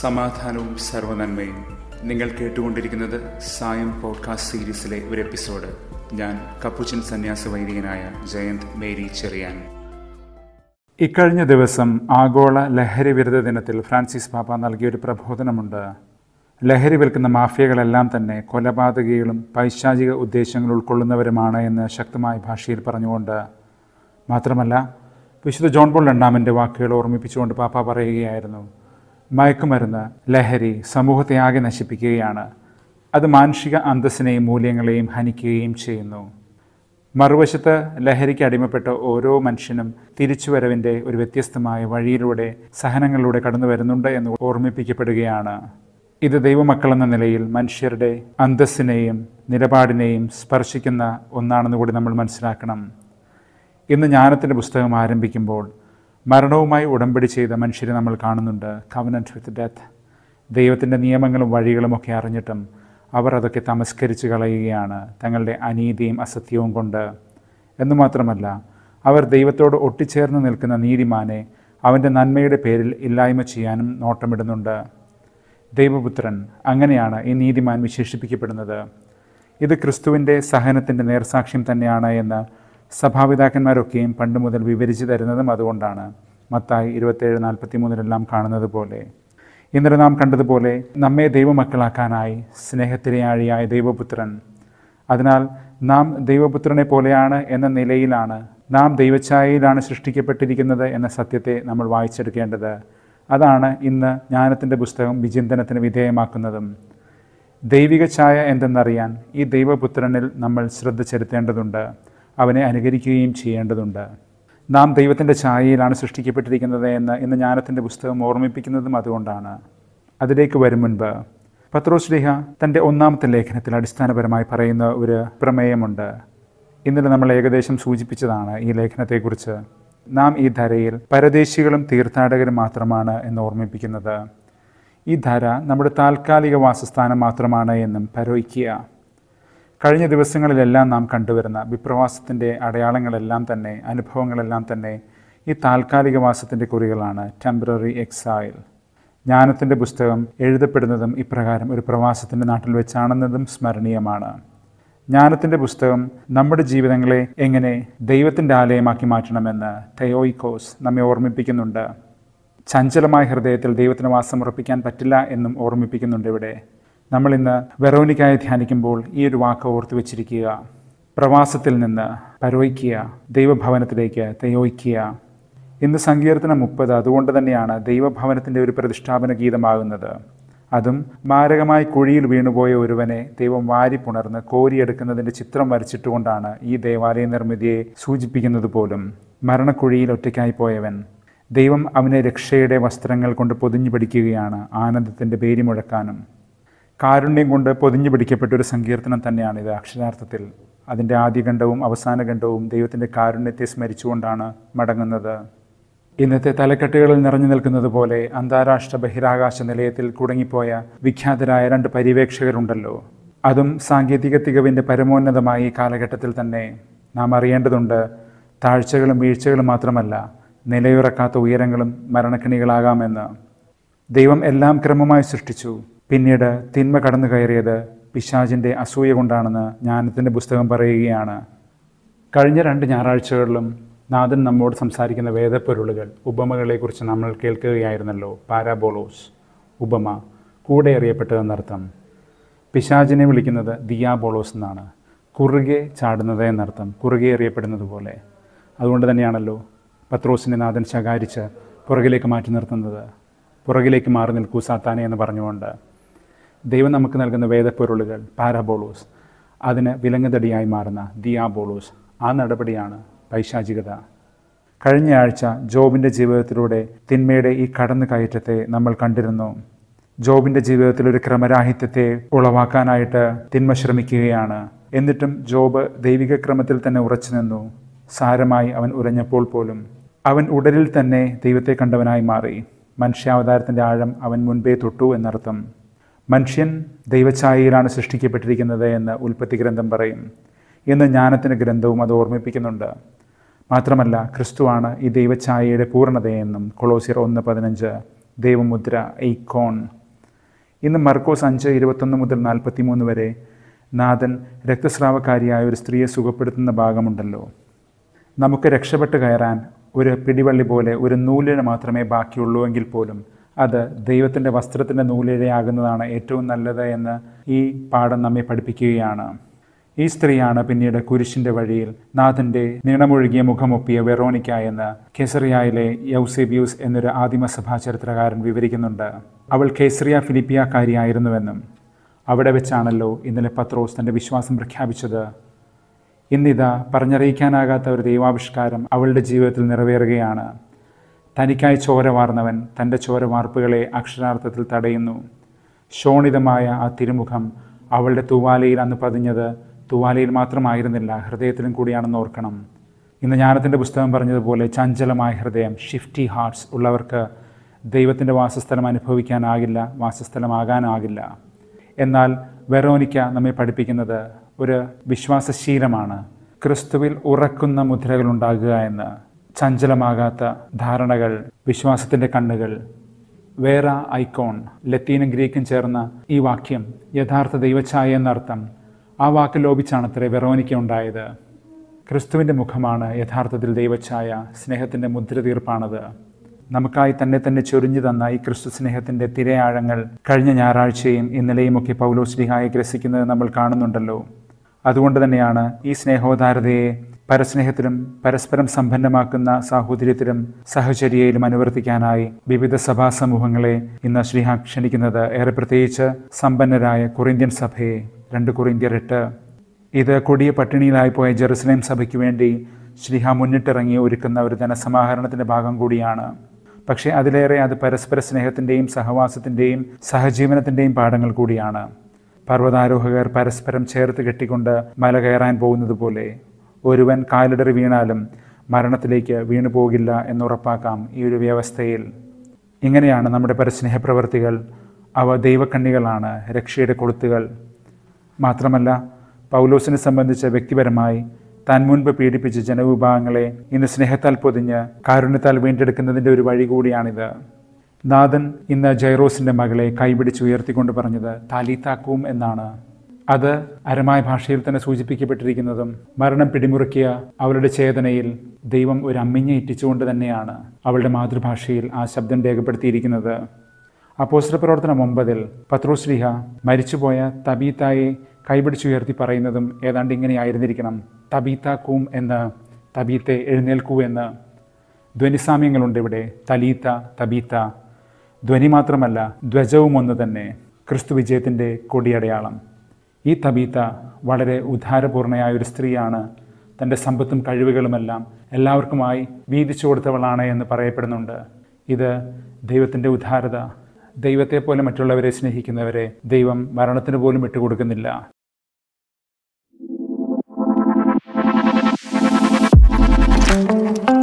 സമാധാനവും സർവനന്മയും നിങ്ങൾ കേട്ടുകൊണ്ടിരിക്കുന്നത് സായം പോഡ്കാസ്റ്റ് സീരീസിലെ ഒരു എപ്പിസോഡ് ഞാൻ കപ്പുച്ചൻ സന്യാസ വൈദികനായ ജയന്ത് മേരി ചെറിയാൻ ഇക്കഴിഞ്ഞ ദിവസം ആഗോള ലഹരി വിരുദ്ധ ദിനത്തിൽ ഫ്രാൻസിസ് പാപ്പ നൽകിയൊരു പ്രബോധനമുണ്ട് ലഹരി വിൽക്കുന്ന മാഫിയകളെല്ലാം തന്നെ കൊലപാതകികളും പൈശാചിക ഉദ്ദേശങ്ങൾ ഉൾക്കൊള്ളുന്നവരുമാണ് എന്ന് ശക്തമായ ഭാഷയിൽ പറഞ്ഞുകൊണ്ട് മാത്രമല്ല വിശുദ്ധ ജോൺ പോൾ രണ്ടാമൻ്റെ വാക്കുകൾ ഓർമ്മിപ്പിച്ചുകൊണ്ട് പാപ്പ പറയുകയായിരുന്നു മയക്കുമരുന്ന് ലഹരി സമൂഹത്തെ ആകെ നശിപ്പിക്കുകയാണ് അത് മാനുഷിക അന്തസ്സിനെയും മൂല്യങ്ങളെയും ഹനിക്കുകയും ചെയ്യുന്നു മറുവശത്ത് ലഹരിക്ക് അടിമപ്പെട്ട ഓരോ മനുഷ്യനും തിരിച്ചുവരവിൻ്റെ ഒരു വ്യത്യസ്തമായ വഴിയിലൂടെ സഹനങ്ങളിലൂടെ കടന്നു വരുന്നുണ്ട് എന്ന് ഓർമ്മിപ്പിക്കപ്പെടുകയാണ് ഇത് ദൈവമക്കളെന്ന നിലയിൽ മനുഷ്യരുടെ അന്തസ്സിനെയും നിലപാടിനെയും സ്പർശിക്കുന്ന ഒന്നാണെന്ന് കൂടി നമ്മൾ മനസ്സിലാക്കണം ഇന്ന് ജ്ഞാനത്തിൻ്റെ പുസ്തകം ആരംഭിക്കുമ്പോൾ മരണവുമായി ഉടമ്പടി ചെയ്ത മനുഷ്യരെ നമ്മൾ കാണുന്നുണ്ട് കവനൻറ്റ് വിത്ത് ഡെത്ത് ദൈവത്തിൻ്റെ നിയമങ്ങളും വഴികളും ഒക്കെ അറിഞ്ഞിട്ടും അവർ അതൊക്കെ തമസ്കരിച്ച് കളയുകയാണ് തങ്ങളുടെ അനീതിയും അസത്യവും കൊണ്ട് എന്നു മാത്രമല്ല അവർ ദൈവത്തോട് ഒട്ടിച്ചേർന്ന് നിൽക്കുന്ന നീതിമാനെ അവൻ്റെ നന്മയുടെ പേരിൽ ഇല്ലായ്മ ചെയ്യാനും നോട്ടമിടുന്നുണ്ട് ദൈവപുത്രൻ അങ്ങനെയാണ് ഈ നീതിമാൻ വിശേഷിപ്പിക്കപ്പെടുന്നത് ഇത് ക്രിസ്തുവിൻ്റെ സഹനത്തിൻ്റെ നേർസാക്ഷ്യം തന്നെയാണ് എന്ന് സഭാപിതാക്കന്മാരൊക്കെയും പണ്ട് മുതൽ വിവരിച്ചു തരുന്നതും അതുകൊണ്ടാണ് മത്തായി ഇരുപത്തേഴ് നാൽപ്പത്തി മൂന്നിലെല്ലാം കാണുന്നത് പോലെ ഇന്നലെ നാം കണ്ടതുപോലെ നമ്മെ ദൈവമക്കളാക്കാനായി സ്നേഹത്തിരയാഴിയായ ദൈവപുത്രൻ അതിനാൽ നാം ദൈവപുത്രനെ പോലെയാണ് എന്ന നിലയിലാണ് നാം ദൈവഛായയിലാണ് സൃഷ്ടിക്കപ്പെട്ടിരിക്കുന്നത് എന്ന സത്യത്തെ നമ്മൾ വായിച്ചെടുക്കേണ്ടത് അതാണ് ഇന്ന് ജ്ഞാനത്തിൻ്റെ പുസ്തകം വിചിന്തനത്തിന് വിധേയമാക്കുന്നതും ദൈവിക ഛായ എന്തെന്നറിയാൻ ഈ ദൈവപുത്രനിൽ നമ്മൾ ശ്രദ്ധ ചെലുത്തേണ്ടതുണ്ട് അവനെ അനുകരിക്കുകയും ചെയ്യേണ്ടതുണ്ട് നാം ദൈവത്തിൻ്റെ ഛായയിലാണ് സൃഷ്ടിക്കപ്പെട്ടിരിക്കുന്നത് എന്ന് ഇന്ന് ജ്ഞാനത്തിൻ്റെ പുസ്തകം ഓർമ്മിപ്പിക്കുന്നതും അതുകൊണ്ടാണ് അതിലേക്ക് വരും മുൻപ് പത്രോസ് ലിഹ തൻ്റെ ഒന്നാമത്തെ ലേഖനത്തിൽ അടിസ്ഥാനപരമായി പറയുന്ന ഒരു പ്രമേയമുണ്ട് ഇന്നലെ നമ്മൾ ഏകദേശം സൂചിപ്പിച്ചതാണ് ഈ ലേഖനത്തെക്കുറിച്ച് നാം ഈ ധരയിൽ പരദേശികളും തീർത്ഥാടകരും മാത്രമാണ് എന്ന് ഓർമ്മിപ്പിക്കുന്നത് ഈ ധര നമ്മുടെ താൽക്കാലിക വാസസ്ഥാനം മാത്രമാണ് എന്നും പരോയിക്കുക കഴിഞ്ഞ ദിവസങ്ങളിലെല്ലാം നാം കണ്ടുവരുന്ന വിപ്രവാസത്തിൻ്റെ അടയാളങ്ങളെല്ലാം തന്നെ അനുഭവങ്ങളെല്ലാം തന്നെ ഈ വാസത്തിൻ്റെ കുറികളാണ് ടെമ്പററി എക്സൈൽ ജ്ഞാനത്തിൻ്റെ പുസ്തകം എഴുതപ്പെടുന്നതും ഇപ്രകാരം ഒരു പ്രവാസത്തിൻ്റെ നാട്ടിൽ വെച്ചാണെന്നതും സ്മരണീയമാണ് ജ്ഞാനത്തിൻ്റെ പുസ്തകം നമ്മുടെ ജീവിതങ്ങളെ എങ്ങനെ ദൈവത്തിൻ്റെ ആലയമാക്കി മാറ്റണമെന്ന് തെയോയിക്കോസ് നമ്മെ ഓർമ്മിപ്പിക്കുന്നുണ്ട് ചഞ്ചലമായ ഹൃദയത്തിൽ ദൈവത്തിന് വാസമുറപ്പിക്കാൻ പറ്റില്ല എന്നും ഓർമ്മിപ്പിക്കുന്നുണ്ട് ഇവിടെ നമ്മൾ ഇന്ന് വെറോനിക്കായി ധ്യാനിക്കുമ്പോൾ ഈ ഒരു വാക്ക് ഓർത്തു വെച്ചിരിക്കുക പ്രവാസത്തിൽ നിന്ന് പരോയിക്കുക ദൈവഭവനത്തിലേക്ക് തയോയിക്കുക ഇന്ന് സങ്കീർത്തനം മുപ്പത് അതുകൊണ്ട് തന്നെയാണ് ദൈവഭവനത്തിൻ്റെ ഒരു പ്രതിഷ്ഠാപന ഗീതമാകുന്നത് അതും മാരകമായി കുഴിയിൽ വീണുപോയ ഒരുവനെ ദൈവം പുണർന്ന് കോരിയെടുക്കുന്നതിൻ്റെ ചിത്രം വരച്ചിട്ടുകൊണ്ടാണ് ഈ ദേവാലയ നിർമ്മിതിയെ സൂചിപ്പിക്കുന്നത് പോലും മരണക്കുഴിയിൽ ഒറ്റയ്ക്കായി പോയവൻ ദൈവം അവനെ രക്ഷയുടെ വസ്ത്രങ്ങൾ കൊണ്ട് പൊതിഞ്ഞു പിടിക്കുകയാണ് ആനന്ദത്തിൻ്റെ പേരി മുഴക്കാനും കാരുണ്യം കൊണ്ട് പൊതിഞ്ഞു പിടിക്കപ്പെട്ട ഒരു സങ്കീർത്തനം ഇത് അക്ഷരാർത്ഥത്തിൽ അതിൻ്റെ ആദ്യഖണ്ഡവും അവസാന ഖണ്ഡവും ദൈവത്തിൻ്റെ കാരുണ്യത്തെ സ്മരിച്ചുകൊണ്ടാണ് മടങ്ങുന്നത് ഇന്നത്തെ തലക്കെട്ടുകളിൽ നിറഞ്ഞു നിൽക്കുന്നത് പോലെ അന്താരാഷ്ട്ര ബഹിരാകാശ നിലയത്തിൽ കുടുങ്ങിപ്പോയ വിഖ്യാതരായ രണ്ട് പര്യവേക്ഷകരുണ്ടല്ലോ അതും സാങ്കേതിക തികവിൻ്റെ പരമോന്നതമായി ഈ കാലഘട്ടത്തിൽ തന്നെ നാം അറിയേണ്ടതുണ്ട് താഴ്ചകളും വീഴ്ചകളും മാത്രമല്ല നിലയുറക്കാത്ത ഉയരങ്ങളും മരണക്കിണികളാകാമെന്ന് ദൈവം എല്ലാം ക്രമമായി സൃഷ്ടിച്ചു പിന്നീട് തിന്മ കടന്നു കയറിയത് പിശാചിൻ്റെ അസൂയ കൊണ്ടാണെന്ന് ജ്ഞാനത്തിൻ്റെ പുസ്തകം പറയുകയാണ് കഴിഞ്ഞ രണ്ട് ഞായറാഴ്ചകളിലും നാഥൻ നമ്മോട് സംസാരിക്കുന്ന വേദപ്പൊരുളുകൾ ഉപമകളെക്കുറിച്ച് നമ്മൾ കേൾക്കുകയായിരുന്നല്ലോ പാരാബോളോസ് ഉപമ കൂടെ അറിയപ്പെട്ടതെന്നർത്ഥം പിശാചിനെ വിളിക്കുന്നത് ദിയാബോളോസ് എന്നാണ് കുറുകെ ചാടുന്നത് എന്നർത്ഥം കുറുകെ അറിയപ്പെടുന്നത് പോലെ അതുകൊണ്ട് തന്നെയാണല്ലോ പത്രോസിനെ നാഥൻ ശകാരിച്ച് പുറകിലേക്ക് മാറ്റി നിർത്തുന്നത് പുറകിലേക്ക് മാറി നിൽക്കൂ സാത്താനെ എന്ന് പറഞ്ഞുകൊണ്ട് ദൈവം നമുക്ക് നൽകുന്ന വേദപ്പൊരുളുകൾ പാരാബോളോസ് അതിന് വിലങ്ങുതടിയായി മാറുന്ന ദിയാബോളൂസ് ആ നടപടിയാണ് പൈശാചികത കഴിഞ്ഞ ആഴ്ച ജോബിൻ്റെ ജീവിതത്തിലൂടെ തിന്മയുടെ ഈ കടന്നു കയറ്റത്തെ നമ്മൾ കണ്ടിരുന്നു ജോബിൻ്റെ ജീവിതത്തിൽ ഒരു ക്രമരാഹിത്യത്തെ ഉളവാക്കാനായിട്ട് തിന്മ ശ്രമിക്കുകയാണ് എന്നിട്ടും ജോബ് ദൈവിക ക്രമത്തിൽ തന്നെ ഉറച്ചു നിന്നു സാരമായി അവൻ ഉരഞ്ഞപ്പോൾ പോലും അവൻ ഉടലിൽ തന്നെ ദൈവത്തെ കണ്ടവനായി മാറി മനുഷ്യാവതാരത്തിൻ്റെ ആഴം അവൻ മുൻപേ തൊട്ടു എന്നർത്ഥം മനുഷ്യൻ ദൈവഛായയിലാണ് സൃഷ്ടിക്കപ്പെട്ടിരിക്കുന്നത് എന്ന് ഉൽപ്പത്തി ഗ്രന്ഥം പറയും എന്ന് ജ്ഞാനത്തിൻ്റെ ഗ്രന്ഥവും അത് ഓർമ്മിപ്പിക്കുന്നുണ്ട് മാത്രമല്ല ക്രിസ്തുവാണ് ഈ ദൈവഛായയുടെ പൂർണ്ണതയെന്നും കൊളോസിയർ ഒന്ന് പതിനഞ്ച് ദൈവമുദ്ര ഐക്കോൺ ഇന്ന് മർക്കോസ് അഞ്ച് ഇരുപത്തൊന്ന് മുതൽ മൂന്ന് വരെ നാഥൻ രക്തസ്രാവക്കാരിയായ ഒരു സ്ത്രീയെ സുഖപ്പെടുത്തുന്ന ഭാഗമുണ്ടല്ലോ നമുക്ക് രക്ഷപ്പെട്ട് കയറാൻ ഒരു പിടിവള്ളി പോലെ ഒരു നൂലിന് മാത്രമേ ബാക്കിയുള്ളൂ എങ്കിൽ പോലും അത് ദൈവത്തിൻ്റെ വസ്ത്രത്തിൻ്റെ നൂലിരയാകുന്നതാണ് ഏറ്റവും നല്ലത് എന്ന് ഈ പാഠം നമ്മെ പഠിപ്പിക്കുകയാണ് ഈ സ്ത്രീയാണ് പിന്നീട് കുരിശിൻ്റെ വഴിയിൽ നാഥൻ്റെ നീണമൊഴുകിയ മുഖമൊപ്പിയ വെറോണിക്ക എന്ന് കേസറിയയിലെ യൗസെബ്യൂസ് എന്നൊരു ആദിമസഭാ ചരിത്രകാരൻ വിവരിക്കുന്നുണ്ട് അവൾ കേസറിയ ഫിലിപ്പിയക്കാരിയായിരുന്നുവെന്നും അവിടെ വെച്ചാണല്ലോ ഇന്നലെ പത്രോസ് തൻ്റെ വിശ്വാസം പ്രഖ്യാപിച്ചത് ഇന്നിതാ പറഞ്ഞറിയിക്കാനാകാത്ത ഒരു ദൈവാവിഷ്കാരം അവളുടെ ജീവിതത്തിൽ നിറവേറുകയാണ് തനിക്കായി ചോര വാർന്നവൻ തൻ്റെ ചോര വാർപ്പുകളെ അക്ഷരാർത്ഥത്തിൽ തടയുന്നു ശോണിതമായ ആ തിരുമുഖം അവളുടെ തൂവാലയിൽ അന്ന് പതിഞ്ഞത് തൂവാലയിൽ മാത്രമായിരുന്നില്ല ഹൃദയത്തിലും കൂടിയാണെന്ന് ഓർക്കണം ഇന്ന് ജ്ഞാനത്തിൻ്റെ പുസ്തകം പറഞ്ഞതുപോലെ ചഞ്ചലമായ ഹൃദയം ഷിഫ്റ്റി ഹാർട്ട്സ് ഉള്ളവർക്ക് ദൈവത്തിൻ്റെ വാസസ്ഥലം അനുഭവിക്കാനാകില്ല വാസസ്ഥലമാകാനാകില്ല എന്നാൽ വെറോനിക്ക നമ്മെ പഠിപ്പിക്കുന്നത് ഒരു വിശ്വാസശീലമാണ് ക്രിസ്തുവിൽ ഉറക്കുന്ന മുദ്രകളുണ്ടാകുക എന്ന് ചഞ്ചലമാകാത്ത ധാരണകൾ വിശ്വാസത്തിൻ്റെ കണ്ണുകൾ വേറ ഐക്കോൺ ലത്തീനും ഗ്രീക്കും ചേർന്ന ഈ വാക്യം യഥാർത്ഥ ദൈവഛായ എന്നർത്ഥം ആ വാക്ക് ലോപിച്ചാണത്രേ വെറോനിക്ക ഉണ്ടായത് ക്രിസ്തുവിൻ്റെ മുഖമാണ് യഥാർത്ഥത്തിൽ ദൈവഛായ സ്നേഹത്തിൻ്റെ മുദ്ര തീർപ്പാണത് നമുക്കായി തന്നെ തന്നെ ചൊരിഞ്ഞു തന്ന ഈ ക്രിസ്തു സ്നേഹത്തിൻ്റെ തിരയാഴങ്ങൾ കഴിഞ്ഞ ഞായറാഴ്ചയും ഇന്നലെയുമൊക്കെ പൗലോസ് ലിഹായെ ഗ്രസിക്കുന്നത് നമ്മൾ കാണുന്നുണ്ടല്ലോ അതുകൊണ്ട് തന്നെയാണ് ഈ സ്നേഹോദാരതയെ പരസ്നേഹത്തിലും പരസ്പരം സമ്പന്നമാക്കുന്ന സാഹോദര്യത്തിലും സഹചര്യയിലും അനുവർത്തിക്കാനായി വിവിധ സഭാ സമൂഹങ്ങളെ ഇന്ന് ശ്രീഹ ക്ഷണിക്കുന്നത് ഏറെ പ്രത്യേകിച്ച് സമ്പന്നരായ കൊറിന്ത്യൻ സഭയെ രണ്ട് കൊറിന്ത്യർ എട്ട് ഇത് കൊടിയ പട്ടിണിയിലായിപ്പോയ ജെറുസലേം സഭയ്ക്ക് വേണ്ടി ശ്രീഹ മുന്നിട്ടിറങ്ങി ഒരുക്കുന്ന ഒരു ധനസമാഹരണത്തിന്റെ ഭാഗം കൂടിയാണ് പക്ഷേ അതിലേറെ അത് പരസ്പര സ്നേഹത്തിന്റെയും സഹവാസത്തിന്റെയും സഹജീവനത്തിന്റെയും പാഠങ്ങൾ കൂടിയാണ് പർവ്വതാരോഹകർ പരസ്പരം ചേർത്ത് കെട്ടിക്കൊണ്ട് മല കയറാൻ പോകുന്നത് പോലെ ഒരുവൻ കാലിടറി വീണാലും മരണത്തിലേക്ക് വീണു പോകില്ല എന്നുറപ്പാക്കാം ഈ ഒരു വ്യവസ്ഥയിൽ ഇങ്ങനെയാണ് നമ്മുടെ പരസ്നേഹപ്രവർത്തികൾ അവ ദൈവക്കണ്ണികളാണ് രക്ഷയുടെ കൊളുത്തുകൾ മാത്രമല്ല പൗലോസിനെ സംബന്ധിച്ച് വ്യക്തിപരമായി താൻ മുൻപ് പീഡിപ്പിച്ച ജനവിഭാഗങ്ങളെ ഇന്ന് സ്നേഹത്താൽ പൊതിഞ്ഞ് കാരുണ്യത്താൽ വീണ്ടെടുക്കുന്നതിൻ്റെ ഒരു വഴി കൂടിയാണിത് നാഥൻ ഇന്ന് ജൈറോസിൻ്റെ മകളെ കൈപിടിച്ച് ഉയർത്തിക്കൊണ്ട് പറഞ്ഞത് താലിത്താക്കൂം എന്നാണ് അത് അരമായ ഭാഷയിൽ തന്നെ സൂചിപ്പിക്കപ്പെട്ടിരിക്കുന്നതും മരണം പിടിമുറുക്കിയ അവളുടെ ചേതനയിൽ ദൈവം ഒരു അമ്മിഞ്ഞ ഇറ്റിച്ചുകൊണ്ട് തന്നെയാണ് അവളുടെ മാതൃഭാഷയിൽ ആ ശബ്ദം രേഖപ്പെടുത്തിയിരിക്കുന്നത് അപ്പോസ്റ്റർ പ്രവർത്തനം ഒമ്പതിൽ പത്രോശ്രീഹ മരിച്ചുപോയ തബീത്തായെ കൈപിടിച്ചുയർത്തി പറയുന്നതും ഏതാണ്ട് ഇങ്ങനെയായിരുന്നിരിക്കണം തബീത്ത കൂം എന്ന് തബീത്തെ എഴുന്നേൽക്കൂ എന്ന് ധ്വനിസാമ്യങ്ങളുണ്ട് ഇവിടെ തലീത്ത തബീത്ത ധ്വനി മാത്രമല്ല ധ്വജവും ഒന്ന് തന്നെ ക്രിസ്തു വിജയത്തിൻ്റെ കൊടിയടയാളം ഈ തബീത്ത വളരെ ഉദാരപൂർണയായ ഒരു സ്ത്രീയാണ് തൻ്റെ സമ്പത്തും കഴിവുകളുമെല്ലാം എല്ലാവർക്കുമായി വീതിച്ചു കൊടുത്തവളാണ് എന്ന് പറയപ്പെടുന്നുണ്ട് ഇത് ദൈവത്തിൻ്റെ ഉദാരത ദൈവത്തെപ്പോലെ മറ്റുള്ളവരെ സ്നേഹിക്കുന്നവരെ ദൈവം മരണത്തിന് പോലും വിട്ടുകൊടുക്കുന്നില്ല thank you